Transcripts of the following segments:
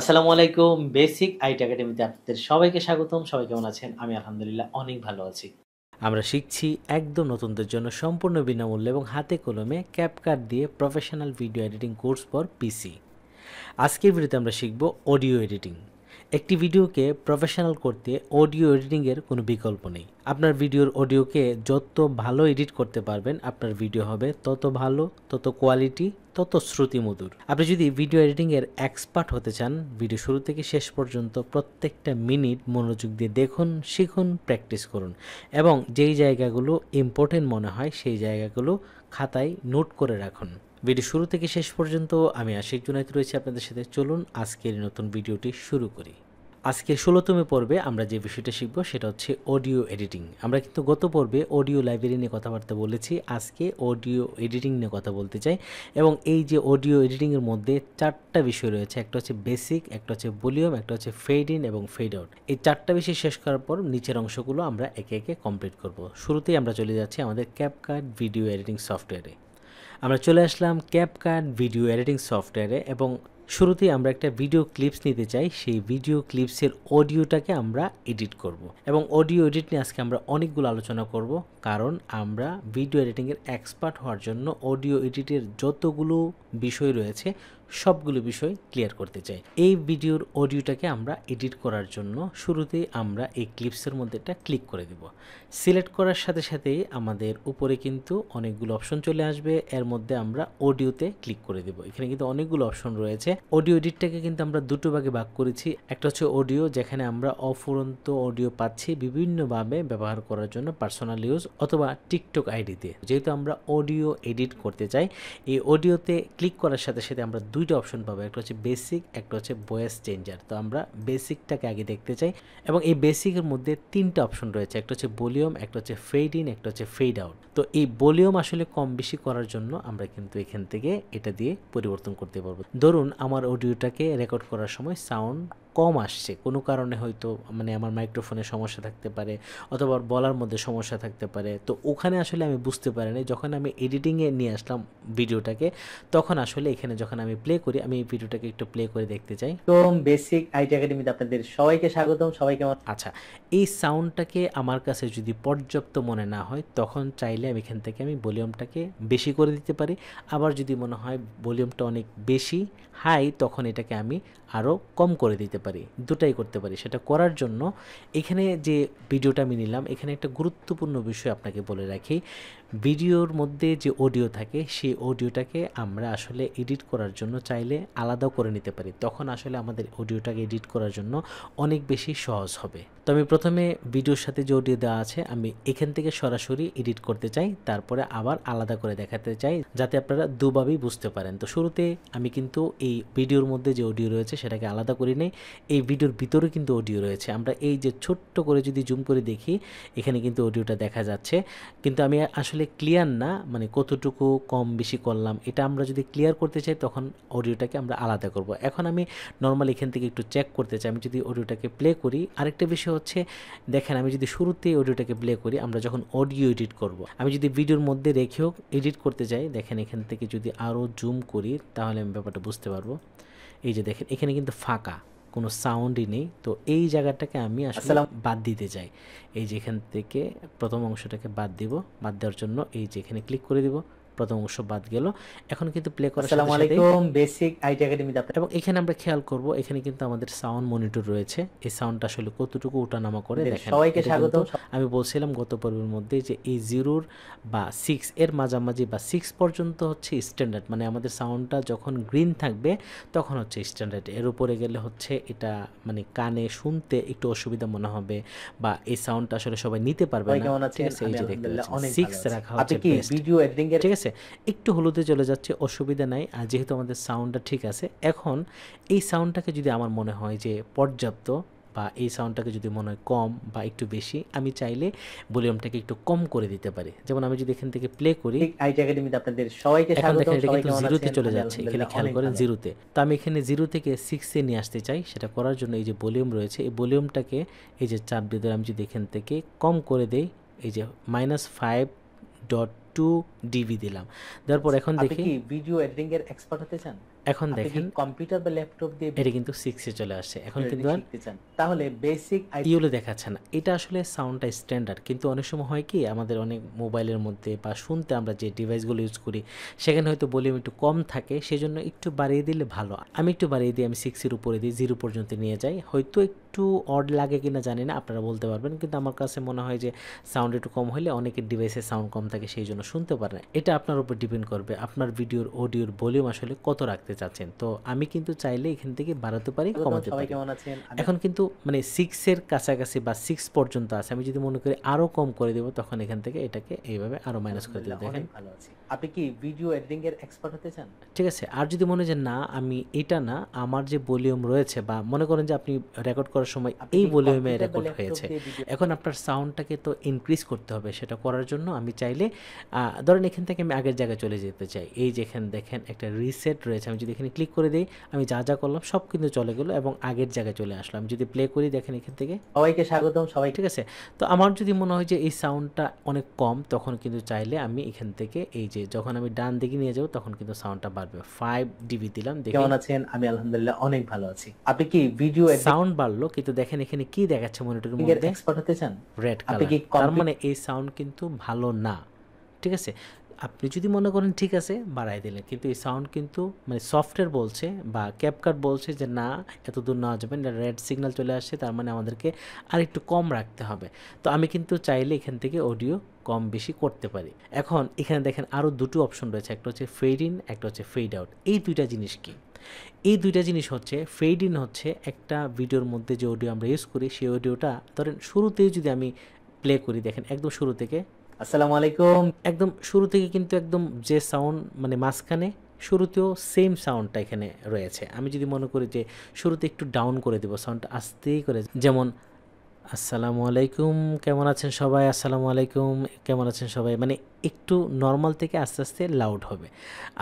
আসসালামু আলাইকুম basic IT একাডেমিতে আপনাদের সবাইকে স্বাগতম সবাই কেমন আছেন আমি আলহামদুলিল্লাহ অনেক ভালো আছি আমরা শিখছি একদম নতুনদের জন্য সম্পূর্ণ বিনামূল্যে এবং হাতে কলমে ক্যাপকাট দিয়ে professional video editing course for PC আজকের ভিডিওতে আমরা শিখব অডিও এডিটিং একটি ভিডিওকে প্রফেশনাল করতে অডিও এডিটিংয়ের কোনো বিকল্প নেই আপনার ভিডিওর অডিওকে যত ভালো এডিট করতে পারবেন আপনার ভিডিও হবে তত ভালো তত কোয়ালিটি তত শ্রুতিমধুর আপনি যদি ভিডিও এডিটিংয়ের এক্সপার্ট হতে চান ভিডিও শুরু থেকে শেষ পর্যন্ত প্রত্যেকটা মিনিট মনোযোগ দিয়ে দেখুন শিখুন প্র্যাকটিস করুন এবং যেই জায়গাগুলো ইম্পর্টেন্ট মনে হয় সেই জায়গাগুলো খাতায় নোট করে রাখুন ভিডিও শুরু থেকে শেষ পর্যন্ত আমি আশিক জুনাইত রয়েছি আপনাদের সাথে চলুন আজকের নতুন ভিডিওটি শুরু করি আজকে ষোলোতমে পর্বে আমরা যে বিষয়টা শিখব সেটা হচ্ছে অডিও এডিটিং আমরা কিন্তু গত পর্বে অডিও লাইব্রেরি নিয়ে কথাবার্তা বলেছি আজকে অডিও এডিটিং নিয়ে কথা বলতে চাই এবং এই যে অডিও এডিটিংয়ের মধ্যে চারটা বিষয় রয়েছে একটা হচ্ছে বেসিক একটা হচ্ছে ভলিউম একটা হচ্ছে ফেড ইন এবং ফেড আউট এই চারটা বিষয় শেষ করার পর নিচের অংশগুলো আমরা একে একে কমপ্লিট করব শুরুতেই আমরা চলে যাচ্ছি আমাদের ক্যাপকার্ট ভিডিও এডিটিং সফটওয়্যারে আমরা চলে আসলাম ক্যাপকাট ভিডিও এডিটিং সফটওয়্যারে এবং শুরুতে আমরা একটা ভিডিও ক্লিপস নিতে চাই সেই ভিডিও ক্লিপসের অডিওটাকে আমরা এডিট করব। এবং অডিও এডিট নিয়ে আজকে আমরা অনেকগুলো আলোচনা করব কারণ আমরা ভিডিও এডিটিংয়ের এক্সপার্ট হওয়ার জন্য অডিও এডিটের যতগুলো বিষয় রয়েছে সবগুলো বিষয় ক্লিয়ার করতে চাই এই ভিডিওর অডিওটাকে আমরা এডিট করার জন্য শুরুতেই আমরা এই ক্লিপসের মধ্যে একটা ক্লিক করে দেব সিলেক্ট করার সাথে সাথেই আমাদের উপরে কিন্তু অনেকগুলো অপশন চলে আসবে এর মধ্যে আমরা অডিওতে ক্লিক করে দেব এখানে কিন্তু অনেকগুলো অপশন রয়েছে অডিও এডিটটাকে কিন্তু আমরা দুটো ভাগে ভাগ করেছি একটা হচ্ছে অডিও যেখানে আমরা অফুরন্ত অডিও পাচ্ছি বিভিন্নভাবে ব্যবহার করার জন্য পার্সোনাল ইউজ অথবা টিকটক আইডিতে যেহেতু আমরা অডিও এডিট করতে চাই এই অডিওতে ক্লিক করার সাথে সাথে আমরা দুইটা অপশন পাবো একটা হচ্ছে বেসিক একটা হচ্ছে ভয়েস চেঞ্জার তো আমরা বেসিকটাকে আগে দেখতে চাই এবং এই বেসিকের মধ্যে তিনটা অপশন রয়েছে একটা হচ্ছে বলি ভলিউম একটা হচ্ছে ফেড ইন একটা হচ্ছে ফেড আউট তো এই ভলিউম আসলে কম বেশি করার জন্য আমরা কিন্তু এখান থেকে এটা দিয়ে পরিবর্তন করতে পারবো ধরুন আমার অডিওটাকে রেকর্ড করার সময় সাউন্ড কম আসছে কোনো কারণে হয়তো মানে আমার মাইক্রোফোনে সমস্যা থাকতে পারে অথবা বলার মধ্যে সমস্যা থাকতে পারে তো ওখানে আসলে আমি বুঝতে পারিনি যখন আমি এডিটিংয়ে নিয়ে আসলাম ভিডিওটাকে তখন আসলে এখানে যখন আমি প্লে করি আমি এই ভিডিওটাকে একটু প্লে করে দেখতে চাই তো বেসিক আইটি একাডেমিতে আপনাদের সবাইকে স্বাগতম সবাইকে আচ্ছা এই সাউন্ডটাকে আমার কাছে যদি পর্যাপ্ত মনে না হয় তখন চাইলে আমি এখান থেকে আমি ভলিউমটাকে বেশি করে দিতে পারি আবার যদি মনে হয় ভলিউমটা অনেক বেশি হাই তখন এটাকে আমি আরও কম করে দিতে পারি পারি দুটাই করতে পারি সেটা করার জন্য এখানে যে ভিডিওটা আমি নিলাম এখানে একটা গুরুত্বপূর্ণ বিষয় আপনাকে বলে রাখি ভিডিওর মধ্যে যে অডিও থাকে সেই অডিওটাকে আমরা আসলে এডিট করার জন্য চাইলে আলাদাও করে নিতে পারি তখন আসলে আমাদের অডিওটাকে এডিট করার জন্য অনেক বেশি সহজ হবে তো আমি প্রথমে ভিডিওর সাথে যে অডিও দেওয়া আছে আমি এখান থেকে সরাসরি এডিট করতে চাই তারপরে আবার আলাদা করে দেখাতে চাই যাতে আপনারা দুভাবেই বুঝতে পারেন তো শুরুতে আমি কিন্তু এই ভিডিওর মধ্যে যে অডিও রয়েছে সেটাকে আলাদা করি নেই এই ভিডিওর ভিতরে কিন্তু অডিও রয়েছে আমরা এই যে ছোট্ট করে যদি জুম করে দেখি এখানে কিন্তু অডিওটা দেখা যাচ্ছে কিন্তু আমি আসলে আসলে ক্লিয়ার না মানে কতটুকু কম বেশি করলাম এটা আমরা যদি ক্লিয়ার করতে চাই তখন অডিওটাকে আমরা আলাদা করব এখন আমি নর্মাল এখান থেকে একটু চেক করতে চাই আমি যদি অডিওটাকে প্লে করি আরেকটা বিষয় হচ্ছে দেখেন আমি যদি শুরুতেই অডিওটাকে প্লে করি আমরা যখন অডিও এডিট করব। আমি যদি ভিডিওর মধ্যে রেখেও এডিট করতে যাই দেখেন এখান থেকে যদি আরও জুম করি তাহলে আমি ব্যাপারটা বুঝতে পারবো এই যে দেখেন এখানে কিন্তু ফাঁকা কোনো সাউন্ডই নেই তো এই জায়গাটাকে আমি আসলে বাদ দিতে চাই এই যেখান থেকে প্রথম অংশটাকে বাদ দিব বাদ দেওয়ার জন্য এই যেখানে ক্লিক করে দিব প্রথম অংশ বাদ গেল এখন কিন্তু প্লে করার সাথে আলাইকুম বেসিক আইটি একাডেমিতে এবং এখানে আমরা খেয়াল করব এখানে কিন্তু আমাদের সাউন্ড মনিটর রয়েছে এই সাউন্ডটা আসলে কতটুকু ওঠানামা করে দেখেন সবাইকে স্বাগত আমি বলছিলাম গত পর্বের মধ্যে যে এই জিরোর বা সিক্স এর মাঝামাঝি বা সিক্স পর্যন্ত হচ্ছে স্ট্যান্ডার্ড মানে আমাদের সাউন্ডটা যখন গ্রিন থাকবে তখন হচ্ছে স্ট্যান্ডার্ড এর উপরে গেলে হচ্ছে এটা মানে কানে শুনতে একটু অসুবিধা মনে হবে বা এই সাউন্ডটা আসলে সবাই নিতে পারবে না ঠিক আছে এই যে দেখতে পাচ্ছেন সিক্স রাখা হচ্ছে ঠিক আছে যাচ্ছে একটু হলুদে চলে যাচ্ছে অসুবিধা নাই আর যেহেতু আমাদের সাউন্ডটা ঠিক আছে এখন এই সাউন্ডটাকে যদি আমার মনে হয় যে পর্যাপ্ত বা এই সাউন্ডটাকে যদি মনে হয় কম বা একটু বেশি আমি চাইলে ভলিউমটাকে একটু কম করে দিতে পারি যেমন আমি যদি এখান থেকে প্লে করি আইটি একাডেমিতে আপনাদের সবাইকে স্বাগত কিন্তু জিরোতে চলে যাচ্ছে এখানে খেয়াল করেন জিরোতে তো আমি এখানে জিরো থেকে সিক্সে নিয়ে আসতে চাই সেটা করার জন্য এই যে ভলিউম রয়েছে এই ভলিউমটাকে এই যে চাপ দিয়ে আমি যদি এখান থেকে কম করে দেই এই যে minus five dot two dB দিলাম তারপর আচ্ছা, এখন দেখি ভিডিও এডিটিং এর এক্সপার্ট হতে চান এখন দেখেন কম্পিউটার বা ল্যাপটপ দিয়ে এটা কিন্তু সিক্সে চলে আসছে এখন কিন্তু তাহলে বেসিক ইউলো e দেখাচ্ছে না এটা আসলে সাউন্ডটা স্ট্যান্ডার্ড কিন্তু অনেক সময় হয় কি আমাদের অনেক মোবাইলের মধ্যে বা শুনতে আমরা যে ডিভাইসগুলো ইউজ করি সেখানে হয়তো ভলিউম একটু কম থাকে সেজন্য একটু বাড়িয়ে দিলে ভালো আমি একটু বাড়িয়ে দিই আমি সিক্সের উপরে দিই জিরো পর্যন্ত নিয়ে যাই হয়তো একটু অড লাগে কিনা জানি না আপনারা বলতে পারবেন কিন্তু আমার কাছে মনে হয় যে সাউন্ড একটু কম হলে অনেকের ডিভাইসে সাউন্ড কম থাকে সেই জন্য শুনতে পারে না এটা আপনার উপর ডিপেন্ড করবে আপনার ভিডিওর অডিওর ভলিউম আসলে কত রাখতে চাচ্ছেন তো আমি কিন্তু চাইলে এখান থেকে বাড়াতে পারি কমাতে পারি এখন কিন্তু মানে সিক্স এর কাছাকাছি বা সিক্স পর্যন্ত আছে আমি যদি মনে করি আরো কম করে দেবো তখন এখান থেকে এটাকে এইভাবে আরো মাইনাস করে দিতে দেখেন আপনি কি ভিডিও এডিটিং এর এক্সপার্ট হতে চান ঠিক আছে আর যদি মনে যে না আমি এটা না আমার যে ভলিউম রয়েছে বা মনে করেন যে আপনি রেকর্ড করার সময় এই ভলিউমে রেকর্ড হয়েছে এখন আপনার সাউন্ডটাকে তো ইনক্রিজ করতে হবে সেটা করার জন্য আমি চাইলে ধরেন এখান থেকে আমি আগের জায়গায় চলে যেতে চাই এই যেখানে দেখেন একটা রিসেট রয়েছে আমি যদি এখানে ক্লিক করে দিই আমি যা যা করলাম সব কিন্তু চলে গেলো এবং আগের জায়গায় চলে আসলাম যদি প্লে করি দেখেন এখান থেকে সবাইকে স্বাগতম সবাই ঠিক আছে তো আমার যদি মনে হয় যে এই সাউন্ডটা অনেক কম তখন কিন্তু চাইলে আমি এখান থেকে এই যে যখন আমি ডান দিকে নিয়ে যাবো তখন কিন্তু সাউন্ডটা বাড়বে ফাইভ ডিবি দিলাম কেমন আছেন আমি আলহামদুলিল্লাহ অনেক ভালো আছি আপনি কি ভিডিও সাউন্ড বাড়লো কিন্তু দেখেন এখানে কি দেখাচ্ছে মনিটরের মধ্যে রেড কালার তার মানে এই সাউন্ড কিন্তু ভালো না ঠিক আছে আপনি যদি মনে করেন ঠিক আছে বাড়াই দিলেন কিন্তু এই সাউন্ড কিন্তু মানে সফটওয়্যার বলছে বা ক্যাপকাট বলছে যে না এত দূর নেওয়া যাবে না রেড সিগন্যাল চলে আসছে তার মানে আমাদেরকে আর একটু কম রাখতে হবে তো আমি কিন্তু চাইলে এখান থেকে অডিও কম বেশি করতে পারি এখন এখানে দেখেন আরও দুটো অপশন রয়েছে একটা হচ্ছে ফেড ইন একটা হচ্ছে ফেড আউট এই দুইটা জিনিস কি এই দুইটা জিনিস হচ্ছে ফেড ইন হচ্ছে একটা ভিডিওর মধ্যে যে অডিও আমরা ইউজ করি সেই অডিওটা ধরেন শুরুতেই যদি আমি প্লে করি দেখেন একদম শুরু থেকে আসসালামু আলাইকুম একদম শুরু থেকে কিন্তু একদম যে সাউন্ড মানে মাঝখানে শুরুতেও সেম সাউন্ডটা এখানে রয়েছে আমি যদি মনে করি যে শুরুতে একটু ডাউন করে দেবো সাউন্ডটা আস্তেই করে যেমন আসসালামু আলাইকুম কেমন আছেন সবাই আসসালামু আলাইকুম কেমন আছেন সবাই মানে একটু নর্মাল থেকে আস্তে আস্তে লাউড হবে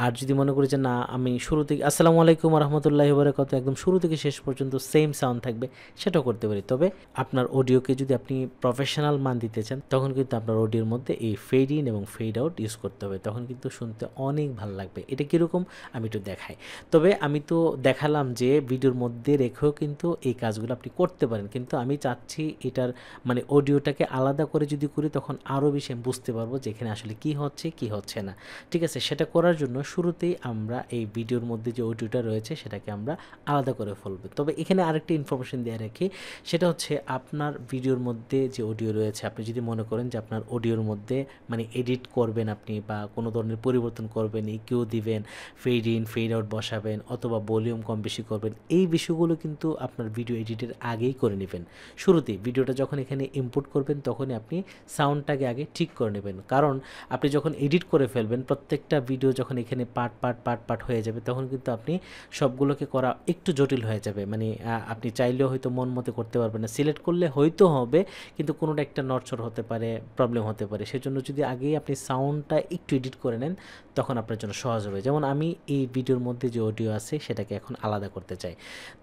আর যদি মনে করি যে না আমি শুরু থেকে আসসালামু আলাইকুম রহমতুল্লাহ কত একদম শুরু থেকে শেষ পর্যন্ত সেম সাউন্ড থাকবে সেটাও করতে পারি তবে আপনার অডিওকে যদি আপনি প্রফেশনাল মান দিতে চান তখন কিন্তু আপনার অডিওর মধ্যে এই ফেড ইন এবং ফেড আউট ইউজ করতে হবে তখন কিন্তু শুনতে অনেক ভালো লাগবে এটা কীরকম আমি একটু দেখাই তবে আমি তো দেখালাম যে ভিডিওর মধ্যে রেখেও কিন্তু এই কাজগুলো আপনি করতে পারেন কিন্তু আমি চাচ্ছি এটার মানে অডিওটাকে আলাদা করে যদি করি তখন আরও বেশি আমি বুঝতে পারবো যে এখানে আসলে কি হচ্ছে কি হচ্ছে না ঠিক আছে সেটা করার জন্য শুরুতেই আমরা এই ভিডিওর মধ্যে যে অডিওটা রয়েছে সেটাকে আমরা আলাদা করে ফেলবো তবে এখানে আরেকটি ইনফরমেশন দিয়ে রাখি সেটা হচ্ছে আপনার ভিডিওর মধ্যে যে অডিও রয়েছে আপনি যদি মনে করেন যে আপনার অডিওর মধ্যে মানে এডিট করবেন আপনি বা কোনো ধরনের পরিবর্তন করবেন কেউ দিবেন ফেড ইন ফেড আউট বসাবেন অথবা ভলিউম কম বেশি করবেন এই বিষয়গুলো কিন্তু আপনার ভিডিও এডিটের আগেই করে নেবেন শুরুতেই ভিডিওটা যখন এখানে ইম্পোর্ট করবেন তখনই আপনি সাউন্ডটাকে আগে ঠিক করে নেবেন কারণ আপনি যখন এডিট করে ফেলবেন প্রত্যেকটা ভিডিও যখন এখানে পার্ট পার্ট পার্ট পার্ট হয়ে যাবে তখন কিন্তু আপনি সবগুলোকে করা একটু জটিল হয়ে যাবে মানে আপনি চাইলেও হয়তো মন মতে করতে পারবেন না সিলেক্ট করলে হয়তো হবে কিন্তু কোনোটা একটা নড়চড় হতে পারে প্রবলেম হতে পারে সেজন্য যদি আগেই আপনি সাউন্ডটা একটু এডিট করে নেন তখন আপনার জন্য সহজ হবে যেমন আমি এই ভিডিওর মধ্যে যে অডিও আছে সেটাকে এখন আলাদা করতে চাই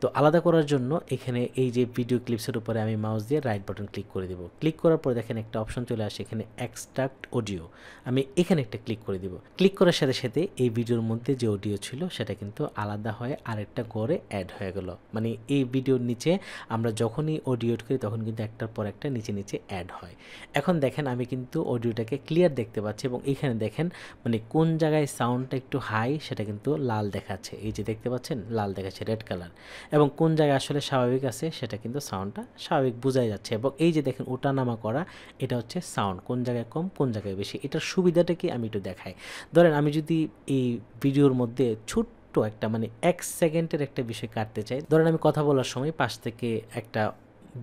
তো আলাদা করার জন্য এখানে এই যে ভিডিও ক্লিপসের উপরে আমি মাউস মাউস দিয়ে রাইট বাটন ক্লিক করে দেবো ক্লিক করার পর দেখেন একটা অপশন চলে আসে এখানে এক্সট্রাক্ট অডিও আমি এখানে একটা ক্লিক করে দেবো ক্লিক করার সাথে সাথে এই ভিডিওর মধ্যে যে অডিও ছিল সেটা কিন্তু আলাদা হয়ে আরেকটা করে অ্যাড হয়ে গেল মানে এই ভিডিওর নিচে আমরা যখনই অডিও করি তখন কিন্তু একটার পর একটা নিচে নিচে অ্যাড হয় এখন দেখেন আমি কিন্তু অডিওটাকে ক্লিয়ার দেখতে পাচ্ছি এবং এখানে দেখেন মানে কোন জায়গায় সাউন্ডটা একটু হাই সেটা কিন্তু লাল দেখাচ্ছে এই যে দেখতে পাচ্ছেন লাল দেখাচ্ছে রেড কালার এবং কোন জায়গায় আসলে স্বাভাবিক আছে সেটা কিন্তু সাউন্ডটা স্বাভাবিক বোঝাই যাচ্ছে এবং এই যে দেখেন ওটা নামা করা এটা হচ্ছে সাউন্ড কোন জায়গায় কম কোন জায়গায় বেশি এটার সুবিধাটা কি আমি একটু দেখাই ধরেন আমি যদি এই ভিডিওর মধ্যে ছোট্ট একটা মানে এক সেকেন্ডের একটা বিষয় কাটতে চাই ধরেন আমি কথা বলার সময় পাশ থেকে একটা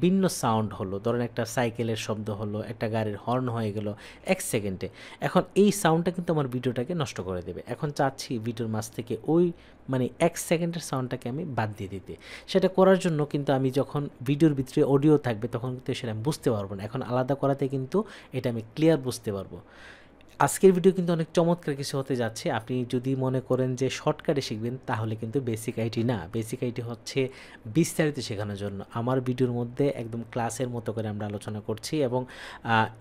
ভিন্ন সাউন্ড হলো ধরেন একটা সাইকেলের শব্দ হলো একটা গাড়ির হর্ন হয়ে গেল এক সেকেন্ডে এখন এই সাউন্ডটা কিন্তু আমার ভিডিওটাকে নষ্ট করে দেবে এখন চাচ্ছি ভিডিওর মাছ থেকে ওই মানে এক সেকেন্ডের সাউন্ডটাকে আমি বাদ দিয়ে দিতে সেটা করার জন্য কিন্তু আমি যখন ভিডিওর ভিতরে অডিও থাকবে তখন কিন্তু সেটা আমি বুঝতে পারবো না এখন আলাদা করাতে কিন্তু এটা আমি ক্লিয়ার বুঝতে পারবো আজকের ভিডিও কিন্তু অনেক চমৎকার কিছু হতে যাচ্ছে আপনি যদি মনে করেন যে শর্টকাটে শিখবেন তাহলে কিন্তু বেসিক আইটি না বেসিক আইটি হচ্ছে বিস্তারিত শেখানোর জন্য আমার ভিডিওর মধ্যে একদম ক্লাসের মতো করে আমরা আলোচনা করছি এবং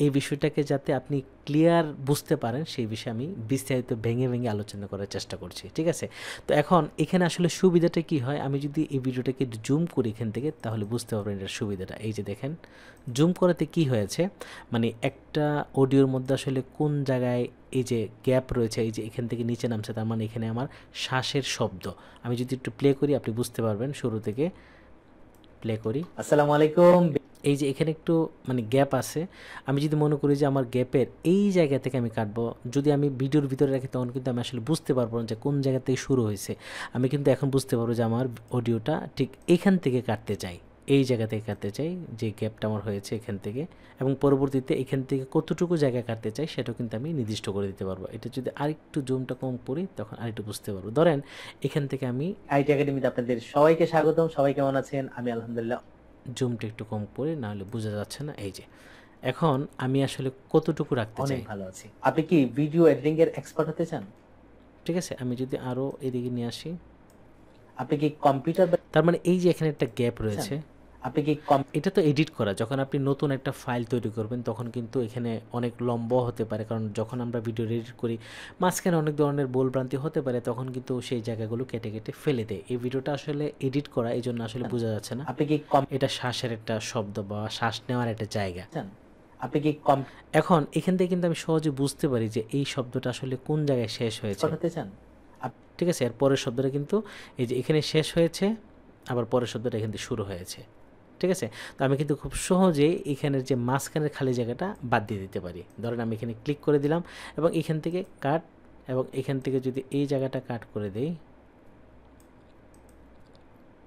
এই বিষয়টাকে যাতে আপনি ক্লিয়ার বুঝতে পারেন সেই বিষয়ে আমি বিস্তারিত ভেঙে ভেঙে আলোচনা করার চেষ্টা করছি ঠিক আছে তো এখন এখানে আসলে সুবিধাটা কি হয় আমি যদি এই ভিডিওটাকে জুম করি এখান থেকে তাহলে বুঝতে পারবেন এটার সুবিধাটা এই যে দেখেন জুম করাতে কি হয়েছে মানে একটা অডিওর মধ্যে আসলে কোন জায়গায় এই যে গ্যাপ রয়েছে এই যে এখান থেকে নিচে নামছে তার মানে এখানে আমার শ্বাসের শব্দ আমি যদি একটু প্লে করি আপনি বুঝতে পারবেন শুরু থেকে প্লে করি আসসালামু আলাইকুম এই যে এখানে একটু মানে গ্যাপ আছে আমি যদি মনে করি যে আমার গ্যাপের এই জায়গা থেকে আমি কাটবো যদি আমি ভিডিওর ভিতরে রাখি তখন কিন্তু আমি আসলে বুঝতে পারবো না যে কোন জায়গা থেকে শুরু হয়েছে আমি কিন্তু এখন বুঝতে পারবো যে আমার অডিওটা ঠিক এখান থেকে কাটতে চাই এই জায়গা থেকে কাটতে চাই যে গ্যাপটা আমার হয়েছে এখান থেকে এবং পরবর্তীতে এখান থেকে কতটুকু জায়গা কাটতে চাই সেটাও কিন্তু আমি নির্দিষ্ট করে দিতে পারবো এটা যদি আরেকটু জুমটা কম করি তখন আরেকটু বুঝতে পারবো ধরেন এখান থেকে আমি আইটি একাডেমিতে আপনাদের সবাইকে স্বাগতম সবাই কেমন আছেন আমি আলহামদুলিল্লাহ জুমটা একটু কম করে নাহলে বোঝা যাচ্ছে না এই যে এখন আমি আসলে কতটুকু রাখতে চাই ভালো আছি আপনি কি ভিডিও এডিটিং এর এক্সপার্ট হতে চান ঠিক আছে আমি যদি আরো এদিকে নিয়ে আসি আপনি কি কম্পিউটার তার মানে এই যে এখানে একটা গ্যাপ আচ্ছা। রয়েছে আপনি কি কম এটা তো এডিট করা যখন আপনি নতুন একটা ফাইল তৈরি করবেন তখন কিন্তু এখানে অনেক লম্বা হতে পারে কারণ যখন আমরা ভিডিও এডিট করি মাঝখানে অনেক ধরনের বোলভ্রান্তি হতে পারে তখন কিন্তু সেই জায়গাগুলো কেটে কেটে ফেলে দেয় এই ভিডিওটা আসলে এডিট করা এই জন্য আসলে আচ্ছা। বোঝা যাচ্ছে না আপনি কি কম এটা শ্বাসের একটা শব্দ বা শ্বাস নেওয়ার একটা জায়গা আচ্ছা। আপনি কি কম এখন এখান থেকে কিন্তু আমি সহজে বুঝতে পারি যে এই শব্দটা আসলে কোন জায়গায় শেষ হয়েছে চান ঠিক আছে এর পরের শব্দটা কিন্তু এই যে এখানে শেষ হয়েছে আবার পরের শব্দটা এখান থেকে শুরু হয়েছে ঠিক আছে তো আমি কিন্তু খুব সহজে এখানের যে মাঝখানের খালি জায়গাটা বাদ দিয়ে দিতে পারি ধরেন আমি এখানে ক্লিক করে দিলাম এবং এখান থেকে কাট এবং এখান থেকে যদি এই জায়গাটা কাট করে দেই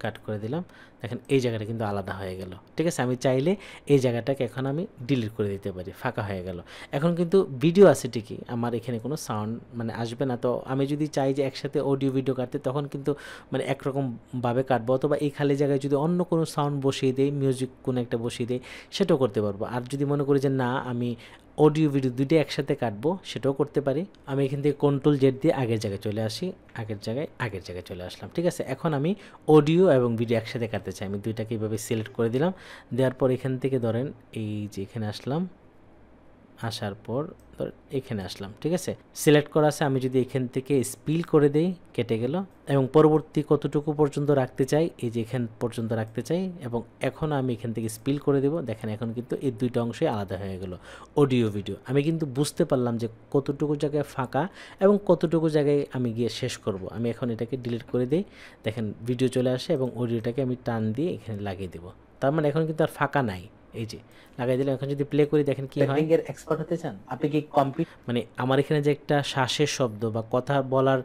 কাট করে দিলাম দেখেন এই জায়গাটা কিন্তু আলাদা হয়ে গেল ঠিক আছে আমি চাইলে এই জায়গাটাকে এখন আমি ডিলিট করে দিতে পারি ফাঁকা হয়ে গেল এখন কিন্তু ভিডিও আছে ঠিকই আমার এখানে কোনো সাউন্ড মানে আসবে না তো আমি যদি চাই যে একসাথে অডিও ভিডিও কাটতে তখন কিন্তু মানে একরকমভাবে কাটবো অথবা এই খালি জায়গায় যদি অন্য কোনো সাউন্ড বসিয়ে দেয় মিউজিক কোনো একটা বসিয়ে দেয় সেটাও করতে পারবো আর যদি মনে করি যে না আমি অডিও ভিডিও দুটি একসাথে কাটবো সেটাও করতে পারি আমি এখান থেকে কন্ট্রোল জেড দিয়ে আগের জায়গায় চলে আসি আগের জায়গায় আগের জায়গায় চলে আসলাম ঠিক আছে এখন আমি অডিও এবং ভিডিও একসাথে কাটতে চাই আমি দুইটাকে এইভাবে সিলেক্ট করে দিলাম দেওয়ার পর এখান থেকে ধরেন এই যে এখানে আসলাম আসার পর ধর এখানে আসলাম ঠিক আছে সিলেক্ট করা আছে আমি যদি এখান থেকে স্পিল করে দেই কেটে গেল এবং পরবর্তী কতটুকু পর্যন্ত রাখতে চাই এই যে এখান পর্যন্ত রাখতে চাই এবং এখন আমি এখান থেকে স্পিল করে দেব দেখেন এখন কিন্তু এই দুইটা অংশই আলাদা হয়ে গেল অডিও ভিডিও আমি কিন্তু বুঝতে পারলাম যে কতটুকু জায়গায় ফাঁকা এবং কতটুকু জায়গায় আমি গিয়ে শেষ করব আমি এখন এটাকে ডিলিট করে দিই দেখেন ভিডিও চলে আসে এবং অডিওটাকে আমি টান দিয়ে এখানে লাগিয়ে দেবো তার মানে এখন কিন্তু আর ফাঁকা নাই এই যে লাগাই দিলাম এখন যদি প্লে করি দেখেন কি হয় এর এক্সপার্ট হতে চান আপনি কি কম্পিউট মানে আমার এখানে যে একটা শ্বাসের শব্দ বা কথা বলার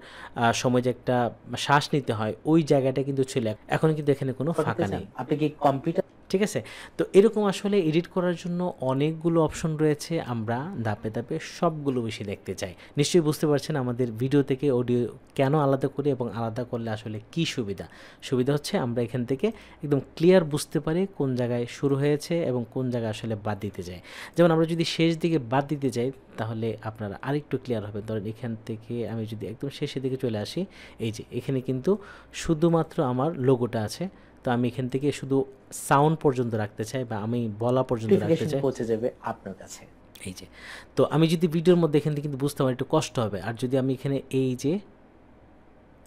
সময় যে একটা শ্বাস নিতে হয় ওই জায়গাটা কিন্তু ছিল এখন কিন্তু এখানে কোনো ফাঁকা নেই আপনি কি কম্পিউটার ঠিক আছে তো এরকম আসলে এডিট করার জন্য অনেকগুলো অপশন রয়েছে আমরা ধাপে ধাপে সবগুলো বেশি দেখতে চাই নিশ্চয়ই বুঝতে পারছেন আমাদের ভিডিও থেকে অডিও কেন আলাদা করি এবং আলাদা করলে আসলে কি সুবিধা সুবিধা হচ্ছে আমরা এখান থেকে একদম ক্লিয়ার বুঝতে পারি কোন জায়গায় শুরু হয়েছে এবং কোন জায়গায় আসলে বাদ দিতে চাই যেমন আমরা যদি শেষ দিকে বাদ দিতে যাই তাহলে আপনারা আরেকটু ক্লিয়ার হবে ধরেন এখান থেকে আমি যদি একদম শেষের দিকে চলে আসি এই যে এখানে কিন্তু শুধুমাত্র আমার লোগোটা আছে তো আমি এখান থেকে শুধু সাউন্ড পর্যন্ত রাখতে চাই বা আমি বলা পর্যন্ত রাখতে চাই পৌঁছে যাবে আপনার কাছে এই যে তো আমি যদি ভিডিওর মধ্যে এখান থেকে কিন্তু বুঝতে পারি একটু কষ্ট হবে আর যদি আমি এখানে এই যে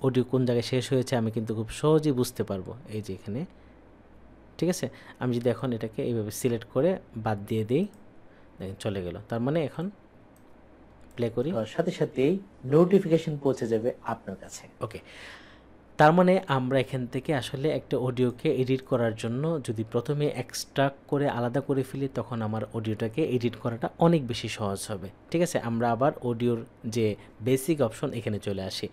অডিও কোন জায়গায় শেষ হয়েছে আমি কিন্তু খুব সহজেই বুঝতে পারবো এই যে এখানে ঠিক আছে আমি যদি এখন এটাকে এইভাবে সিলেক্ট করে বাদ দিয়ে দিই দেখেন চলে গেল তার মানে এখন প্লে করি সাথে সাথেই নোটিফিকেশন পৌঁছে যাবে আপনার কাছে ওকে তার মানে আমরা এখান থেকে আসলে একটা অডিওকে এডিট করার জন্য যদি প্রথমে এক্সট্রাক্ট করে আলাদা করে ফেলি তখন আমার অডিওটাকে এডিট করাটা অনেক বেশি সহজ হবে ঠিক আছে আমরা আবার অডিওর যে বেসিক অপশন এখানে চলে আসি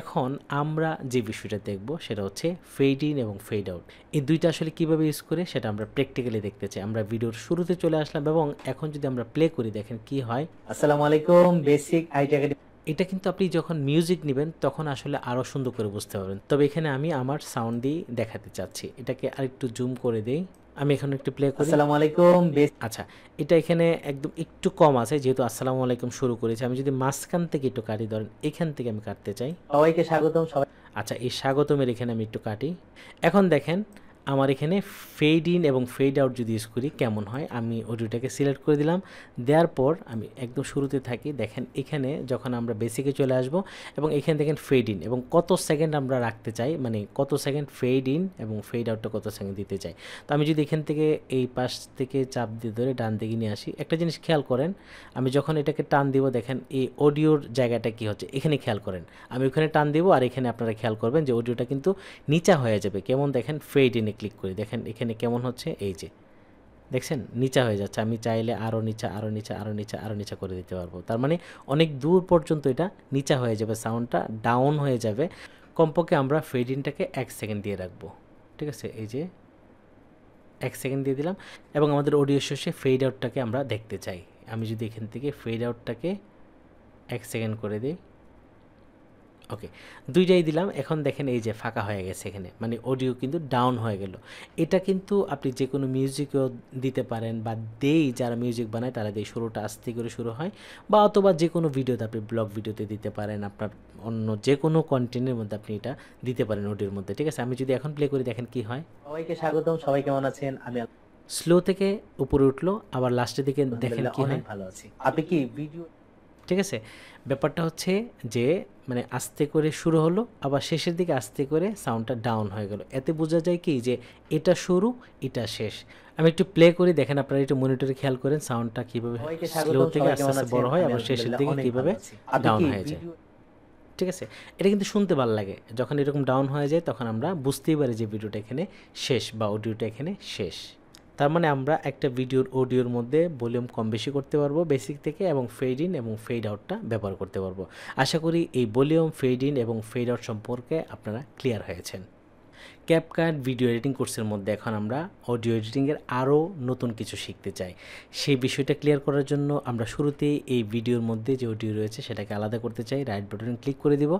এখন আমরা যে বিষয়টা দেখব সেটা হচ্ছে ফেড ইন এবং ফেড আউট এই দুইটা আসলে কিভাবে ইউজ করে সেটা আমরা প্র্যাকটিক্যালি দেখতে চাই আমরা ভিডিওর শুরুতে চলে আসলাম এবং এখন যদি আমরা প্লে করি দেখেন কি হয় আসসালামু আলাইকুম বেসিক আইডিয়া এটা কিন্তু আপনি যখন মিউজিক নেবেন তখন আসলে আরও সুন্দর করে বুঝতে পারবেন তবে এখানে আমি আমার সাউন্ড দিয়ে দেখাতে চাচ্ছি এটাকে একটু জুম করে দেই আমি এখন একটু প্লে করি আসসালামু আলাইকুম আচ্ছা এটা এখানে একদম একটু কম আছে যেহেতু আসসালামু আলাইকুম শুরু করেছি আমি যদি মাঝখান থেকে একটু কাটি ধরেন এখান থেকে আমি কাটতে চাই সবাইকে স্বাগতম সবাই আচ্ছা এই স্বাগতমের এখানে আমি একটু কাটি এখন দেখেন আমার এখানে ফেড ইন এবং ফেড আউট যদি ইউজ করি কেমন হয় আমি অডিওটাকে সিলেক্ট করে দিলাম দেওয়ার পর আমি একদম শুরুতে থাকি দেখেন এখানে যখন আমরা বেসিকে চলে আসব এবং এখানে দেখেন ফেড ইন এবং কত সেকেন্ড আমরা রাখতে চাই মানে কত সেকেন্ড ফেড ইন এবং ফেড আউটটা কত সেকেন্ড দিতে চাই তো আমি যদি এখান থেকে এই পাশ থেকে চাপ দিয়ে ধরে ডান দিকে নিয়ে আসি একটা জিনিস খেয়াল করেন আমি যখন এটাকে টান দিব দেখেন এই অডিওর জায়গাটা কি হচ্ছে এখানে খেয়াল করেন আমি ওখানে টান দিব আর এখানে আপনারা খেয়াল করবেন যে অডিওটা কিন্তু নিচা হয়ে যাবে কেমন দেখেন ফেড ইনে ক্লিক করি দেখেন এখানে কেমন হচ্ছে এই যে দেখছেন নিচা হয়ে যাচ্ছে আমি চাইলে আরও নিচা আরও নিচা আরও নিচা আরও নিচা করে দিতে পারবো তার মানে অনেক দূর পর্যন্ত এটা নিচা হয়ে যাবে সাউন্ডটা ডাউন হয়ে যাবে কমপক্ষে আমরা ফেড ইনটাকে এক সেকেন্ড দিয়ে রাখবো ঠিক আছে এই যে এক সেকেন্ড দিয়ে দিলাম এবং আমাদের অডিও শেষে ফেড আউটটাকে আমরা দেখতে চাই আমি যদি এখান থেকে ফেড আউটটাকে এক সেকেন্ড করে দিই ওকে দুইটাই দিলাম এখন দেখেন এই যে ফাঁকা হয়ে গেছে এখানে মানে অডিও কিন্তু ডাউন হয়ে গেল এটা কিন্তু আপনি যে কোনো মিউজিকও দিতে পারেন বা দেই যারা মিউজিক বানায় তারা দেই শুরুটা আস্তে করে শুরু হয় বা অথবা যে কোনো ভিডিওতে আপনি ব্লগ ভিডিওতে দিতে পারেন আপনার অন্য যে কোনো কন্টেন্টের মধ্যে আপনি এটা দিতে পারেন অডিওর মধ্যে ঠিক আছে আমি যদি এখন প্লে করি দেখেন কি হয় সবাইকে স্বাগতম সবাই কেমন আছেন আমি স্লো থেকে উপরে উঠলো আবার লাস্টের দিকে দেখেন কি হয় ভালো আছি আপনি কি ভিডিও ঠিক আছে ব্যাপারটা হচ্ছে যে মানে আস্তে করে শুরু হলো আবার শেষের দিকে আস্তে করে সাউন্ডটা ডাউন হয়ে গেল এতে বোঝা যায় কি যে এটা শুরু এটা শেষ আমি একটু প্লে করি দেখেন আপনারা একটু মনিটরে খেয়াল করেন সাউন্ডটা কিভাবে স্লো থেকে আস্তে আস্তে বড় হয় আবার শেষের দিকে কিভাবে ডাউন হয়ে যায় ঠিক আছে এটা কিন্তু শুনতে ভালো লাগে যখন এরকম ডাউন হয়ে যায় তখন আমরা বুঝতেই পারি যে ভিডিওটা এখানে শেষ বা অডিওটা এখানে শেষ তার মানে আমরা একটা ভিডিওর অডিওর মধ্যে ভলিউম কম বেশি করতে পারবো বেসিক থেকে এবং ফেড ইন এবং ফেড আউটটা ব্যবহার করতে পারবো আশা করি এই ভলিউম ফেড ইন এবং ফেড আউট সম্পর্কে আপনারা ক্লিয়ার হয়েছেন ক্যাপকাট ভিডিও এডিটিং কোর্সের মধ্যে এখন আমরা অডিও এডিটিংয়ের আরও নতুন কিছু শিখতে চাই সেই বিষয়টা ক্লিয়ার করার জন্য আমরা শুরুতেই এই ভিডিওর মধ্যে যে অডিও রয়েছে সেটাকে আলাদা করতে চাই রাইট বাটন ক্লিক করে দিব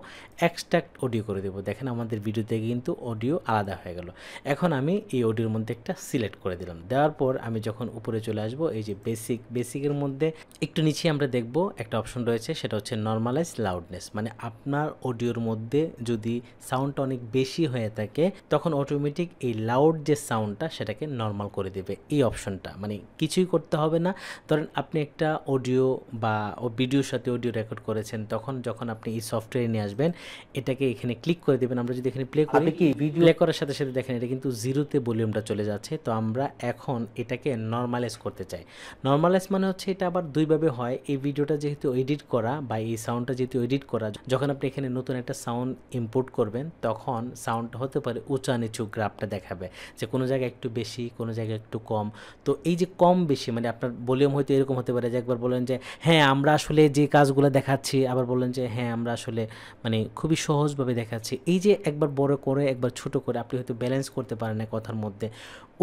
এক্সট্রাক্ট অডিও করে দেবো দেখেন আমাদের ভিডিওতে কিন্তু অডিও আলাদা হয়ে গেল এখন আমি এই অডিওর মধ্যে একটা সিলেক্ট করে দিলাম দেওয়ার পর আমি যখন উপরে চলে আসব এই যে বেসিক বেসিকের মধ্যে একটু নিচে আমরা দেখব একটা অপশন রয়েছে সেটা হচ্ছে নর্মালাইজ লাউডনেস মানে আপনার অডিওর মধ্যে যদি সাউন্ডটা অনেক বেশি হয়ে থাকে তখন অটোমেটিক এই লাউড যে সাউন্ডটা সেটাকে নর্মাল করে দেবে এই অপশনটা মানে কিছুই করতে হবে না ধরেন আপনি একটা অডিও বা ভিডিওর সাথে অডিও রেকর্ড করেছেন তখন যখন আপনি এই সফটওয়্যারে নিয়ে আসবেন এটাকে এখানে ক্লিক করে দেবেন আমরা যদি এখানে প্লে করি কি ভিডিও প্লে করার সাথে সাথে দেখেন এটা কিন্তু জিরোতে ভলিউমটা চলে যাচ্ছে তো আমরা এখন এটাকে নর্মালাইজ করতে চাই নর্মালাইজ মানে হচ্ছে এটা আবার দুইভাবে হয় এই ভিডিওটা যেহেতু এডিট করা বা এই সাউন্ডটা যেহেতু এডিট করা যখন আপনি এখানে নতুন একটা সাউন্ড ইম্পোর্ট করবেন তখন সাউন্ড হতে পারে উচ্চ উঁচা নিচু গ্রাফটা দেখাবে যে কোনো জায়গায় একটু বেশি কোনো জায়গায় একটু কম তো এই যে কম বেশি মানে আপনার ভলিউম হয়তো এরকম হতে পারে যে একবার বলেন যে হ্যাঁ আমরা আসলে যে কাজগুলো দেখাচ্ছি আবার বললেন যে হ্যাঁ আমরা আসলে মানে খুবই সহজভাবে দেখাচ্ছি এই যে একবার বড় করে একবার ছোট করে আপনি হয়তো ব্যালেন্স করতে পারেন না কথার মধ্যে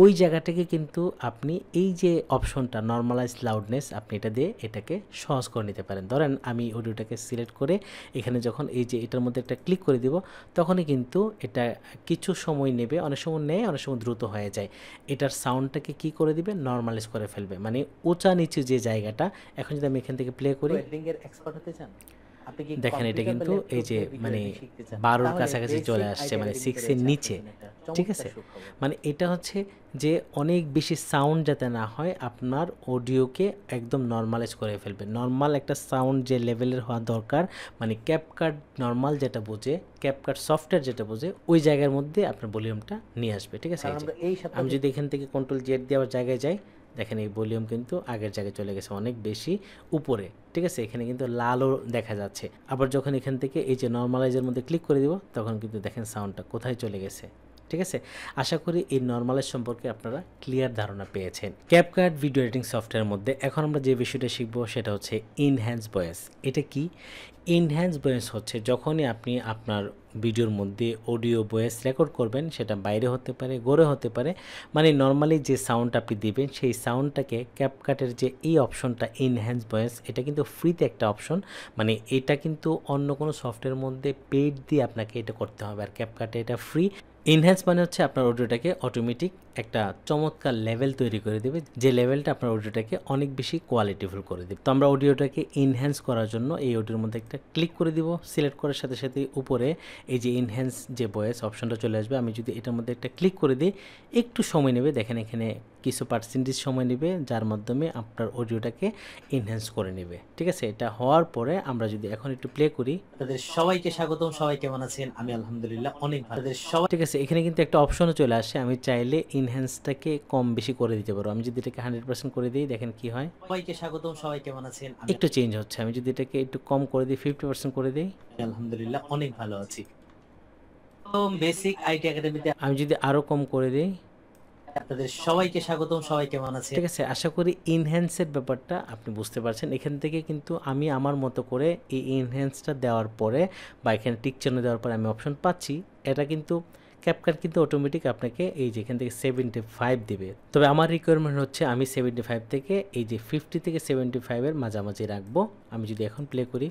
ওই জায়গাটাকে কিন্তু আপনি এই যে অপশনটা নর্মালাইজ লাউডনেস আপনি এটা দিয়ে এটাকে সহজ করে নিতে পারেন ধরেন আমি অডিওটাকে সিলেক্ট করে এখানে যখন এই যে এটার মধ্যে একটা ক্লিক করে দিব তখনই কিন্তু এটা কিছু সময় সময় নেবে অনেক সময় নেয় অনেক সময় দ্রুত হয়ে যায় এটার সাউন্ডটাকে কি করে দিবে নর্মালাইজ করে ফেলবে মানে উঁচা নিচু যে জায়গাটা এখন যদি আমি এখান থেকে প্লে করি এর এক্সপার্ট হতে চান দেখেন এটা কিন্তু এই যে মানে বারোর কাছাকাছি চলে আসছে মানে সিক্সের নিচে ঠিক আছে মানে এটা হচ্ছে যে অনেক বেশি সাউন্ড যাতে না হয় আপনার অডিওকে একদম নর্মালাইজ করে ফেলবে নর্মাল একটা সাউন্ড যে লেভেলের হওয়া দরকার মানে ক্যাপকার্ড নর্মাল যেটা বোঝে ক্যাপকার্ড সফটওয়্যার যেটা বোঝে ওই জায়গার মধ্যে আপনার ভলিউমটা নিয়ে আসবে ঠিক আছে আমি যদি এখান থেকে কন্ট্রোল জেড দিয়ে আবার জায়গায় যাই দেখেন এই ভলিউম কিন্তু আগের জায়গায় চলে গেছে অনেক বেশি উপরে ঠিক আছে এখানে কিন্তু লালও দেখা যাচ্ছে আবার যখন এখান থেকে এই যে নর্মালাইজের মধ্যে ক্লিক করে দিব তখন কিন্তু দেখেন সাউন্ডটা কোথায় চলে গেছে ঠিক আছে আশা করি এই নর্মালাইজ সম্পর্কে আপনারা ক্লিয়ার ধারণা পেয়েছেন ক্যাপকার্ড ভিডিও এডিটিং সফটওয়্যার মধ্যে এখন আমরা যে বিষয়টা শিখবো সেটা হচ্ছে ইনহ্যান্স ভয়েস এটা কি ইনহ্যান্স ভয়েস হচ্ছে যখনই আপনি আপনার ভিডিওর মধ্যে অডিও ভয়েস রেকর্ড করবেন সেটা বাইরে হতে পারে গড়ে হতে পারে মানে নর্মালি যে সাউন্ড আপনি দেবেন সেই সাউন্ডটাকে ক্যাপকাটের যে এই অপশনটা ইনহ্যান্স ভয়েস এটা কিন্তু ফ্রিতে একটা অপশন মানে এটা কিন্তু অন্য কোনো সফটওয়্যার মধ্যে পেড দিয়ে আপনাকে এটা করতে হবে আর ক্যাপকাটে এটা ফ্রি ইনহ্যান্স মানে হচ্ছে আপনার অডিওটাকে অটোমেটিক একটা চমৎকার লেভেল তৈরি করে দেবে যে লেভেলটা আপনার অডিওটাকে অনেক বেশি কোয়ালিটিফুল করে দেবে তো আমরা অডিওটাকে ইনহ্যান্স করার জন্য এই অডিওর মধ্যে একটা ক্লিক করে দিব সিলেক্ট করার সাথে সাথে উপরে এই যে ইনহ্যান্স যে বয়েস অপশনটা চলে আসবে আমি যদি এটার মধ্যে একটা ক্লিক করে দিই একটু সময় নেবে দেখেন এখানে কিছু পার্সেন্টেজ সময় নেবে যার মাধ্যমে আপনার অডিওটাকে এনহ্যান্স করে নেবে ঠিক আছে এটা হওয়ার পরে আমরা যদি এখন একটু প্লে করি তাদের সবাইকে স্বাগতম সবাই কেমন আছেন আমি আলহামদুলিল্লাহ অনেক ভালো সবাই ঠিক আছে এখানে কিন্তু একটা অপশনও চলে আসে আমি চাইলে ইনহ্যান্সটাকে কম বেশি করে দিতে পারবো আমি যদি এটাকে হান্ড্রেড পার্সেন্ট করে দিই দেখেন কি হয় সবাইকে স্বাগতম সবাই কেমন আছেন একটু চেঞ্জ হচ্ছে আমি যদি এটাকে একটু কম করে দিই ফিফটি পার্সেন্ট করে দিই আলহামদুলিল্লাহ অনেক ভালো আছি বেসিক আইটি একাডেমিতে আমি যদি আরো কম করে দিই আপনাদের সবাইকে স্বাগতম সবাই কেমন আছে ঠিক আছে আশা করি ইনহ্যান্সের ব্যাপারটা আপনি বুঝতে পারছেন এখান থেকে কিন্তু আমি আমার মতো করে এই ইনহ্যান্সটা দেওয়ার পরে বা এখানে টিক চিহ্ন দেওয়ার পরে আমি অপশন পাচ্ছি এটা কিন্তু ক্যাপকাট কিন্তু অটোমেটিক আপনাকে এই যেখান থেকে সেভেন্টি ফাইভ দেবে তবে আমার রিকোয়ারমেন্ট হচ্ছে আমি সেভেন্টি ফাইভ থেকে এই যে ফিফটি থেকে সেভেন্টি ফাইভের মাঝামাঝি রাখবো আমি যদি এখন প্লে করি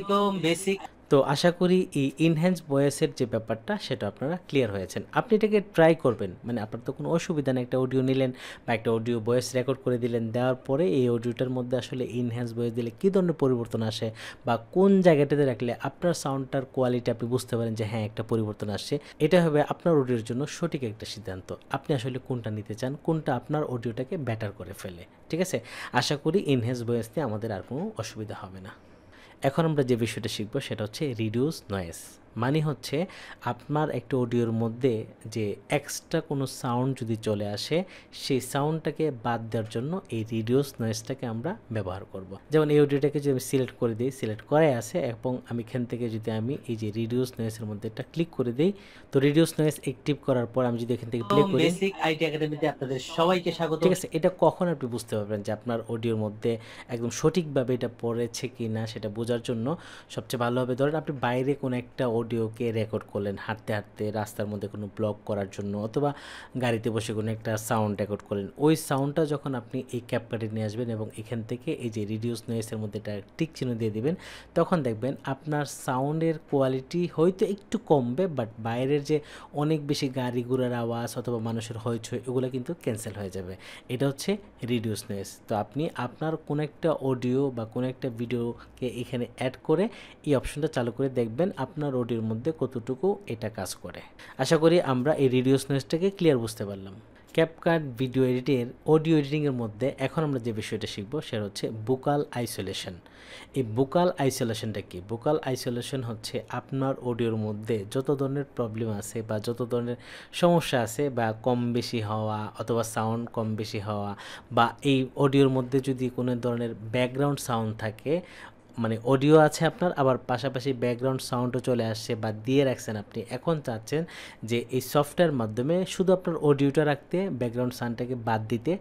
বেসিক তো আশা করি এই ইনহ্যান্স ভয়েসের যে ব্যাপারটা সেটা আপনারা ক্লিয়ার হয়েছেন আপনি এটাকে ট্রাই করবেন মানে আপনার তো কোনো অসুবিধা নেই একটা অডিও নিলেন বা একটা অডিও ভয়েস রেকর্ড করে দিলেন দেওয়ার পরে এই অডিওটার মধ্যে আসলে ইনহ্যান্স ভয়েস দিলে কী ধরনের পরিবর্তন আসে বা কোন জায়গাটাতে রাখলে আপনার সাউন্ডটার কোয়ালিটি আপনি বুঝতে পারেন যে হ্যাঁ একটা পরিবর্তন আসছে এটা হবে আপনার অডিওর জন্য সঠিক একটা সিদ্ধান্ত আপনি আসলে কোনটা নিতে চান কোনটা আপনার অডিওটাকে ব্যাটার করে ফেলে ঠিক আছে আশা করি ইনহ্যান্স ভয়েস নিয়ে আমাদের আর কোনো অসুবিধা হবে না এখন আমরা যে বিষয়টা শিখবো সেটা হচ্ছে রিডিউস নয়েস মানে হচ্ছে আপনার একটা অডিওর মধ্যে যে এক্সট্রা কোনো সাউন্ড যদি চলে আসে সেই সাউন্ডটাকে বাদ দেওয়ার জন্য এই রিডিউস নয়েসটাকে আমরা ব্যবহার করব। যেমন এই অডিওটাকে যদি আমি সিলেক্ট করে দিই সিলেক্ট করাই আসে এবং আমি এখান থেকে যদি আমি এই যে রিডিউস নয়েসের মধ্যে একটা ক্লিক করে দিই তো রিডিউস নয়েস অ্যাক্টিভ করার পর আমি যদি এখান থেকে প্লে করি বেসিক আইটি একাডেমিতে আপনাদের সবাইকে স্বাগত ঠিক আছে এটা কখন আপনি বুঝতে পারবেন যে আপনার অডিওর মধ্যে একদম সঠিকভাবে এটা পড়েছে কি না সেটা বোঝার জন্য সবচেয়ে ভালোভাবে ধরেন আপনি বাইরে কোনো একটা অডিওকে রেকর্ড করলেন হাঁটতে হাঁটতে রাস্তার মধ্যে কোনো ব্লগ করার জন্য অথবা গাড়িতে বসে কোনো একটা সাউন্ড রেকর্ড করলেন ওই সাউন্ডটা যখন আপনি এই ক্যাপকাটে নিয়ে আসবেন এবং এখান থেকে এই যে রিডিউস নয়েসের মধ্যে একটা টিক চিহ্ন দিয়ে দিবেন তখন দেখবেন আপনার সাউন্ডের কোয়ালিটি হয়তো একটু কমবে বাট বাইরের যে অনেক বেশি গাড়ি ঘোড়ার আওয়াজ অথবা মানুষের হইচই এগুলো কিন্তু ক্যান্সেল হয়ে যাবে এটা হচ্ছে রিডিউস নয়েস তো আপনি আপনার কোনো একটা অডিও বা কোনো একটা ভিডিওকে এখানে অ্যাড করে এই অপশনটা চালু করে দেখবেন আপনার অডিও বডির মধ্যে কতটুকু এটা কাজ করে আশা করি আমরা এই রেডিওস ক্লিয়ার বুঝতে পারলাম ক্যাপকাট ভিডিও এডিটের অডিও এডিটিংয়ের মধ্যে এখন আমরা যে বিষয়টা শিখবো সেটা হচ্ছে বোকাল আইসোলেশন এই বুকাল আইসোলেশনটা কি বোকাল আইসোলেশন হচ্ছে আপনার অডিওর মধ্যে যত ধরনের প্রবলেম আছে বা যত ধরনের সমস্যা আছে বা কম বেশি হওয়া অথবা সাউন্ড কম বেশি হওয়া বা এই অডিওর মধ্যে যদি কোনো ধরনের ব্যাকগ্রাউন্ড সাউন্ড থাকে মানে অডিও আছে আপনার আবার পাশাপাশি ব্যাকগ্রাউন্ড সাউন্ডও চলে আসছে বা দিয়ে রাখছেন আপনি এখন চাচ্ছেন যে এই সফটওয়্যার মাধ্যমে শুধু আপনার অডিওটা রাখতে ব্যাকগ্রাউন্ড সাউন্ডটাকে বাদ দিতে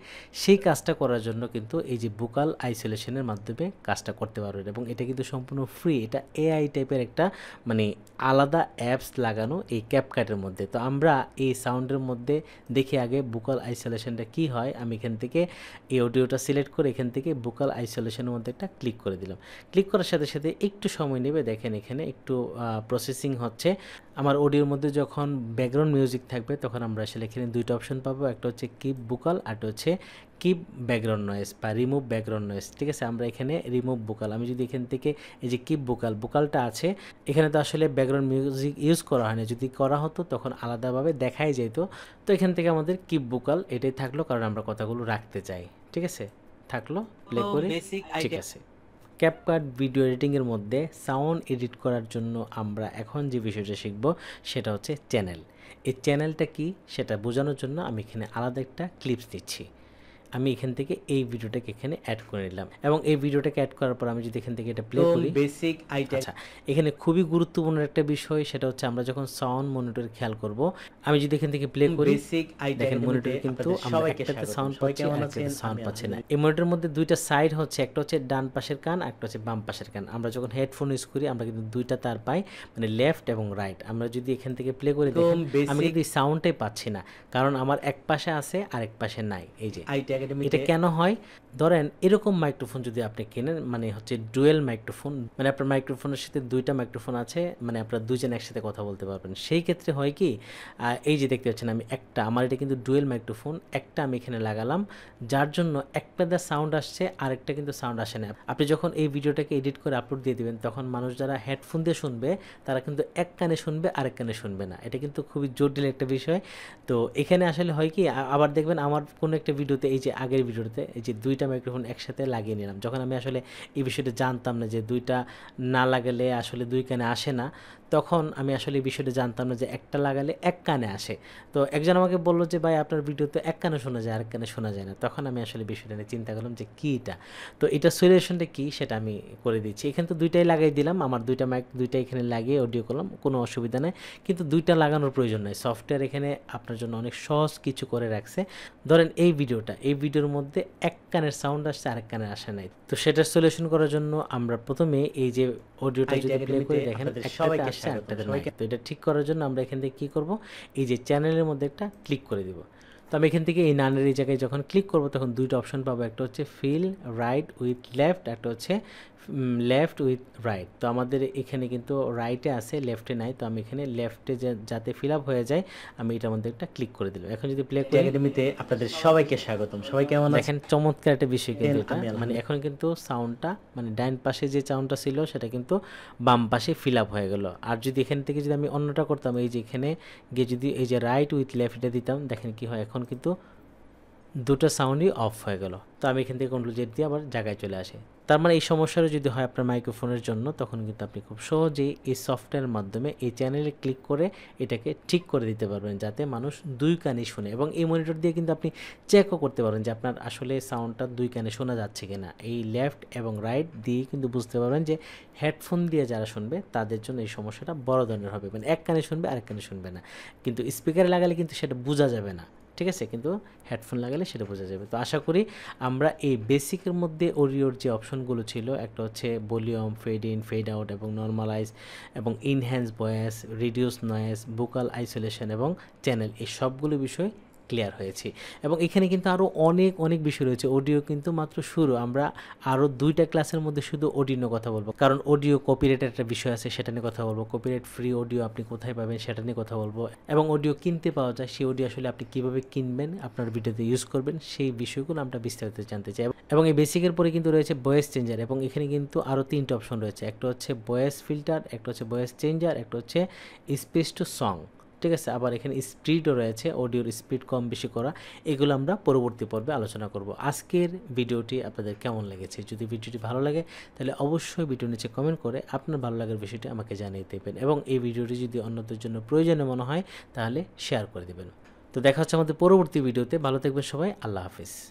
সেই কাজটা করার জন্য কিন্তু এই যে বুকাল আইসোলেশনের মাধ্যমে কাজটা করতে পারবেন এবং এটা কিন্তু সম্পূর্ণ ফ্রি এটা এআই টাইপের একটা মানে আলাদা অ্যাপস লাগানো এই ক্যাপকাটের মধ্যে তো আমরা এই সাউন্ডের মধ্যে দেখি আগে বুকাল আইসোলেশনটা কি হয় আমি এখান থেকে এই অডিওটা সিলেক্ট করে এখান থেকে বুকাল আইসোলেশনের মধ্যে একটা ক্লিক করে দিলাম ক্লিক ক্লিক করার সাথে সাথে একটু সময় নেবে দেখেন এখানে একটু প্রসেসিং হচ্ছে আমার অডিওর মধ্যে যখন ব্যাকগ্রাউন্ড মিউজিক থাকবে তখন আমরা আসলে এখানে দুইটা অপশন পাবো একটা হচ্ছে কিপ বুকাল একটা হচ্ছে কিপ ব্যাকগ্রাউন্ড নয়েস বা রিমুভ ব্যাকগ্রাউন্ড নয়েস ঠিক আছে আমরা এখানে রিমুভ বুকাল আমি যদি এখান থেকে এই যে কিপ বুকাল বুকালটা আছে এখানে তো আসলে ব্যাকগ্রাউন্ড মিউজিক ইউজ করা হয় না যদি করা হতো তখন আলাদাভাবে দেখাই যেত তো এখান থেকে আমাদের কিপ বুকাল এটাই থাকলো কারণ আমরা কথাগুলো রাখতে চাই ঠিক আছে থাকলো প্লে করে ঠিক আছে ক্যাপকাট ভিডিও এডিটিংয়ের মধ্যে সাউন্ড এডিট করার জন্য আমরা এখন যে বিষয়টা শিখব সেটা হচ্ছে চ্যানেল এই চ্যানেলটা কি সেটা বোঝানোর জন্য আমি এখানে আলাদা একটা ক্লিপস দিচ্ছি আমি এখান থেকে এই ভিডিওটাকে এখানে অ্যাড করে নিলাম এবং এই ভিডিওটাকে অ্যাড করার পর আমি যদি এখান থেকে এটা প্লে করি বেসিক আইটেম আচ্ছা এখানে খুবই গুরুত্বপূর্ণ একটা বিষয় সেটা হচ্ছে আমরা যখন সাউন্ড মনিটর খেয়াল করব আমি যদি এখান থেকে প্লে করি বেসিক আইটেম দেখেন মনিটর কিন্তু আমরা একটাতে সাউন্ড পাচ্ছি একটাতে সাউন্ড পাচ্ছি না এই মনিটরের মধ্যে দুইটা সাইড হচ্ছে একটা হচ্ছে ডান পাশের কান একটা হচ্ছে বাম পাশের কান আমরা যখন হেডফোন ইউজ করি আমরা কিন্তু দুইটা তার পাই মানে লেফট এবং রাইট আমরা যদি এখান থেকে প্লে করি দেখি আমি কিন্তু সাউন্ডটাই পাচ্ছি না কারণ আমার এক পাশে আছে আর এক পাশে নাই এই যে আইটেম একাডেমি এটা কেন হয় ধরেন এরকম মাইক্রোফোন যদি আপনি কেনেন মানে হচ্ছে ডুয়েল মাইক্রোফোন মানে আপনার মাইক্রোফোনের সাথে দুইটা মাইক্রোফোন আছে মানে আপনারা দুজন একসাথে কথা বলতে পারবেন সেই ক্ষেত্রে হয় কি এই যে দেখতে পাচ্ছেন আমি একটা আমার এটা কিন্তু ডুয়েল মাইক্রোফোন একটা আমি এখানে লাগালাম যার জন্য একটা দা সাউন্ড আসছে আরেকটা কিন্তু সাউন্ড আসে না আপনি যখন এই ভিডিওটাকে এডিট করে আপলোড দিয়ে দেবেন তখন মানুষ যারা হেডফোন দিয়ে শুনবে তারা কিন্তু এক কানে শুনবে আরেক কানে শুনবে না এটা কিন্তু খুবই জটিল একটা বিষয় তো এখানে আসলে হয় কি আবার দেখবেন আমার কোনো একটা ভিডিওতে এই যে আগের ভিডিওতে এই যে দুইটা মাইক্রোফোন একসাথে লাগিয়ে নিলাম যখন আমি আসলে এই বিষয়টা জানতাম না যে দুইটা না লাগালে আসলে দুই কানে আসে না তখন আমি আসলে এই বিষয়টা জানতাম না যে একটা লাগালে এক কানে আসে তো একজন আমাকে বললো যে ভাই আপনার ভিডিও তো এক কানে শোনা যায় আর কানে শোনা যায় না তখন আমি আসলে বিষয়টা নিয়ে চিন্তা করলাম যে কী এটা তো এটা সলিউশনটা কী সেটা আমি করে দিচ্ছি এখানে তো দুইটাই লাগাই দিলাম আমার দুইটা মাইক দুইটা এখানে লাগিয়ে অডিও করলাম কোনো অসুবিধা নেই কিন্তু দুইটা লাগানোর প্রয়োজন নেই সফটওয়্যার এখানে আপনার জন্য অনেক সহজ কিছু করে রাখছে ধরেন এই ভিডিওটা এই ভিডিওর মধ্যে এক কানের সাউন্ড আসছে আরেক কানের আসে নাই তো সেটার সলিউশন করার জন্য আমরা প্রথমে এই যে অডিওটা যদি প্লে করে দেখেন সবাইকে আচ্ছা, তো এটা ঠিক করার জন্য আমরা এখান থেকে কী করব এই যে চ্যানেলের মধ্যে একটা ক্লিক করে দিব তো আমি এখান থেকে এই নানের এই জায়গায় যখন ক্লিক করব তখন দুইটা অপশন পাবো একটা হচ্ছে ফিল রাইট উইথ লেফট একটা হচ্ছে লেফট উইথ রাইট তো আমাদের এখানে কিন্তু রাইটে আছে লেফটে নাই তো আমি এখানে লেফটে যাতে ফিল আপ হয়ে যায় আমি এটার মধ্যে একটা ক্লিক করে দিলাম এখন যদি প্লে করি একাডেমিতে আপনাদের সবাইকে স্বাগতম সবাই কেমন দেখেন চমৎকার একটা বিষয় কিন্তু এটা মানে এখন কিন্তু সাউন্ডটা মানে ডাইন পাশে যে সাউন্ডটা ছিল সেটা কিন্তু বাম পাশে ফিল আপ হয়ে গেল আর যদি এখান থেকে যদি আমি অন্যটা করতাম এই যে এখানে গিয়ে যদি এই যে রাইট উইথ লেফটে দিতাম দেখেন কি হয় এখন কিন্তু দুটো সাউন্ডই অফ হয়ে গেল তো আমি এখান থেকে কন্ট্রোল জেড দিয়ে আবার জায়গায় চলে আসে তার মানে এই সমস্যার যদি হয় আপনার মাইক্রোফোনের জন্য তখন কিন্তু আপনি খুব সহজেই এই সফটওয়্যারের মাধ্যমে এই চ্যানেলে ক্লিক করে এটাকে ঠিক করে দিতে পারবেন যাতে মানুষ দুই কানে শুনে এবং এই মনিটর দিয়ে কিন্তু আপনি চেকও করতে পারেন যে আপনার আসলে সাউন্ডটা দুই কানে শোনা যাচ্ছে কি না এই লেফট এবং রাইট দিয়ে কিন্তু বুঝতে পারবেন যে হেডফোন দিয়ে যারা শুনবে তাদের জন্য এই সমস্যাটা বড় ধরনের হবে মানে এক কানে শুনবে আরেক কানে শুনবে না কিন্তু স্পিকারে লাগালে কিন্তু সেটা বোঝা যাবে না ঠিক আছে কিন্তু হেডফোন লাগালে সেটা বোঝা যাবে তো আশা করি আমরা এই বেসিকের মধ্যে ওরিওর যে অপশনগুলো ছিল একটা হচ্ছে volume fade in fade out এবং নর্মালাইজ এবং enhance voice reduce noise vocal isolation এবং চ্যানেল এই সবগুলো বিষয় ক্লিয়ার হয়েছে এবং এখানে কিন্তু আরও অনেক অনেক বিষয় রয়েছে অডিও কিন্তু মাত্র শুরু আমরা আরও দুইটা ক্লাসের মধ্যে শুধু অডিও নিয়ে কথা বলবো কারণ অডিও কপিরাইটের একটা বিষয় আছে সেটা নিয়ে কথা বলবো কপিরাইট ফ্রি অডিও আপনি কোথায় পাবেন সেটা নিয়ে কথা বলবো এবং অডিও কিনতে পাওয়া যায় সেই অডিও আসলে আপনি কীভাবে কিনবেন আপনার ভিডিওতে ইউজ করবেন সেই বিষয়গুলো আমরা বিস্তারিত জানতে চাই এবং এই বেসিকের পরে কিন্তু রয়েছে বয়েস চেঞ্জার এবং এখানে কিন্তু আরও তিনটা অপশন রয়েছে একটা হচ্ছে বয়েস ফিল্টার একটা হচ্ছে বয়েস চেঞ্জার একটা হচ্ছে স্পেস টু সং ঠিক আছে আবার এখানে স্পিডও রয়েছে অডিওর স্পিড কম বেশি করা এগুলো আমরা পরবর্তী পর্বে আলোচনা করব আজকের ভিডিওটি আপনাদের কেমন লেগেছে যদি ভিডিওটি ভালো লাগে তাহলে অবশ্যই ভিডিও নিচে কমেন্ট করে আপনার ভালো লাগার বিষয়টি আমাকে জানিয়ে দেবেন এবং এই ভিডিওটি যদি অন্যদের জন্য প্রয়োজনীয় মনে হয় তাহলে শেয়ার করে দেবেন তো দেখা হচ্ছে আমাদের পরবর্তী ভিডিওতে ভালো থাকবেন সবাই আল্লাহ হাফিজ